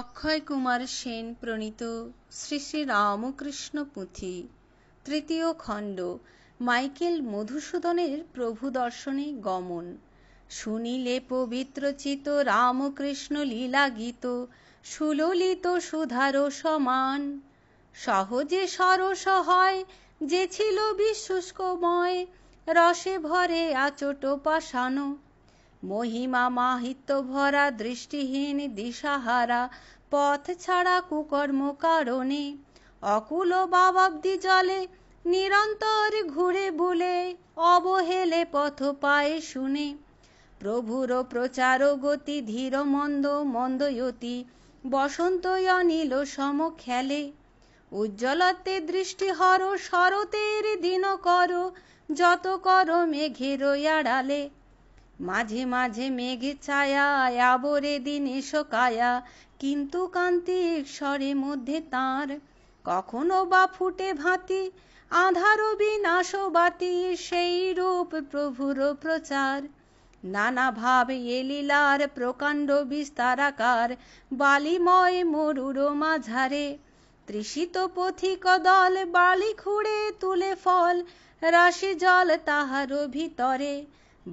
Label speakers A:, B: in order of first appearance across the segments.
A: অক্ষয় কুমার সেন প্রণীত শ্রী শ্রী রামকৃষ্ণ পুঁথি তৃতীয় খণ্ড মাইকেল মধুসূদনের প্রভু দর্শনে গমন শুনিলে পবিত্রচিত রামকৃষ্ণ লীলা গীত সুললিত সুধার সমান সহজে সরস হয় যে ছিল বিশুষ্কময় রসে ভরে আচট পাশানো মহিমা মাহিত্য ভরা দৃষ্টিহীন দিশাহারা পথ ছাড়া কুকর্ম কারণে অকুল বাবাব্দি জলে নিরন্তর ঘুরে বুলে অবহেলে পথ পায়ে শুনে প্রভুর প্রচার গতি ধীর মন্দ মন্দয়তি বসন্ত অনিল সম খেলে উজ্জ্বলতে দৃষ্টি হর শরতের দিন কর যত কর মেঘের আড়ালে মাঝে মাঝে মেঘে ছায়া আবরে দিন এসো কায়া কিন্তু কান্তি স্বরে মধ্যে তার কখনো বা ফুটে ভাতি আধারো বিনাশ বাতি সেই রূপ প্রভুর প্রচার নানা ভাব এলিলার প্রকাণ্ড বিস্তারাকার বালিময় মরুর মাঝারে তৃষিত পথিক দল বালি খুঁড়ে তুলে ফল রাশি জল তাহার ভিতরে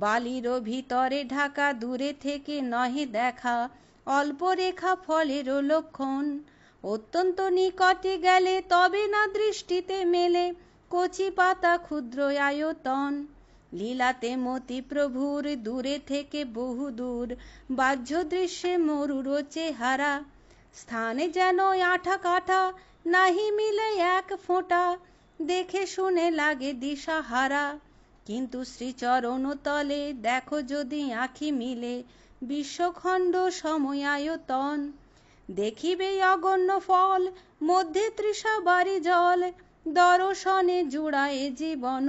A: বালির ভিতরে ঢাকা দূরে থেকে নহে দেখা অল্প রেখা ফলেরও লক্ষণ অত্যন্ত নিকটে গেলে তবে না দৃষ্টিতে মেলে কচি পাতা ক্ষুদ্র আয়তন লীলাতে মতি প্রভুর দূরে থেকে বহু দূর বাহ্য দৃশ্যে মরুর চেহারা স্থানে যেন আঠা কাঠা নাহি মিলে এক ফোঁটা দেখে শুনে লাগে দিশাহারা কিন্তু শ্রীচরণ তলে দেখো যদি আখি মিলে বিশ্বখণ্ড সময়ায়তন দেখিবে অগণ্য ফল মধ্যে তৃষা বাড়ি জল দর্শনে জুড়ায় জীবন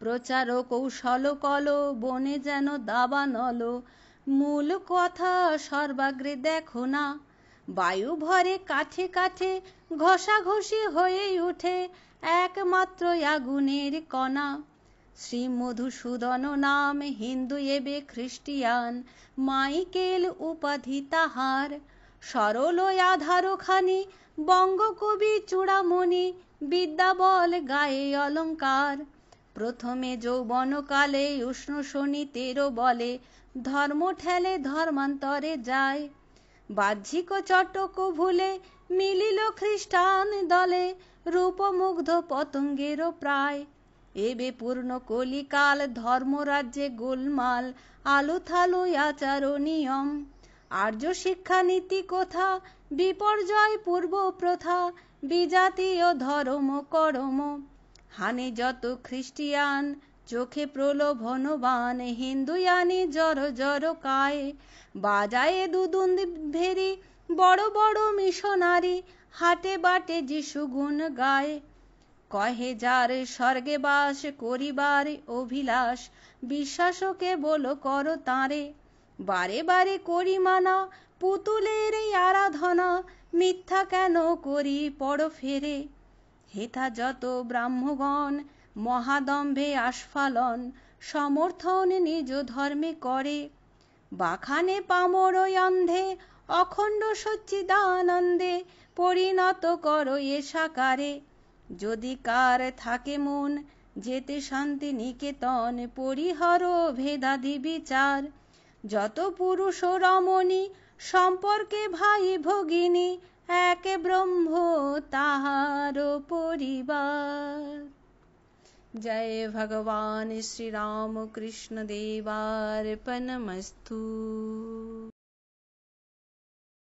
A: প্রচার কৌশল কল বনে যেন দাবা নল মূল কথা সর্বাগ্রে দেখো না বায়ু ভরে কাঠে কাঠে ঘষাঘষি হয়েই উঠে একমাত্র আগুনের কণা শ্রীমধুসূদন নাম হিন্দু এবে খ্রিস্টিয়ান মাইকেল উপাধি তাহার সরল আধারখানি বঙ্গকবি চূড়ামণি বিদ্যাবল গায়ে অলঙ্কার প্রথমে যৌবনকালে উষ্ণ শনি তেরো বলে ধর্ম ঠেলে ধর্মান্তরে যায় বাহ্যিক চটক ভুলে মিলিল খ্রিস্টান দলে রূপমুগ্ধ পতঙ্গেরও প্রায় এবে পূর্ণ কলিকাল ধর্মরাজ্যে গোলমাল আলো থালো আচারণীয়ম আর্য নীতি কোথা বিপর্যয় পূর্ব প্রথা বিজাতীয় ধর্ম কর্ম হানে যত খ্রিস্টিয়ান চোখে প্রলোভনবান হিন্দুয়ানি জর জর কায় বাজায়ে দুদুন ভেরি বড় বড় মিশনারি হাটে বাটে যিশু গুণ গায় কহে যার স্বর্গে বাস করিবার অভিলাষ বিশ্বাসকে বলো কর তাঁরে বারে বারে করি মানা পুতুলের আরাধনা মিথ্যা কেন করি পড় ফেরে হেথা যত ব্রাহ্মগণ মহাদম্ভে আস্ফালন সমর্থন নিজ ধর্মে করে বাখানে পামর অন্ধে অখণ্ড সচ্চিদানন্দে পরিণত কর এ সাকারে যদি কার থাকে মন যেতে শান্তি নিকেতন পরিহর ভেদাধি বিচার যত পুরুষ রমণী সম্পর্কে ভাই ভগিনী এক ব্রহ্ম তাহার পরিবার জয় ভগবান শ্রীরামকৃষ্ণ দেবার পনমস্তু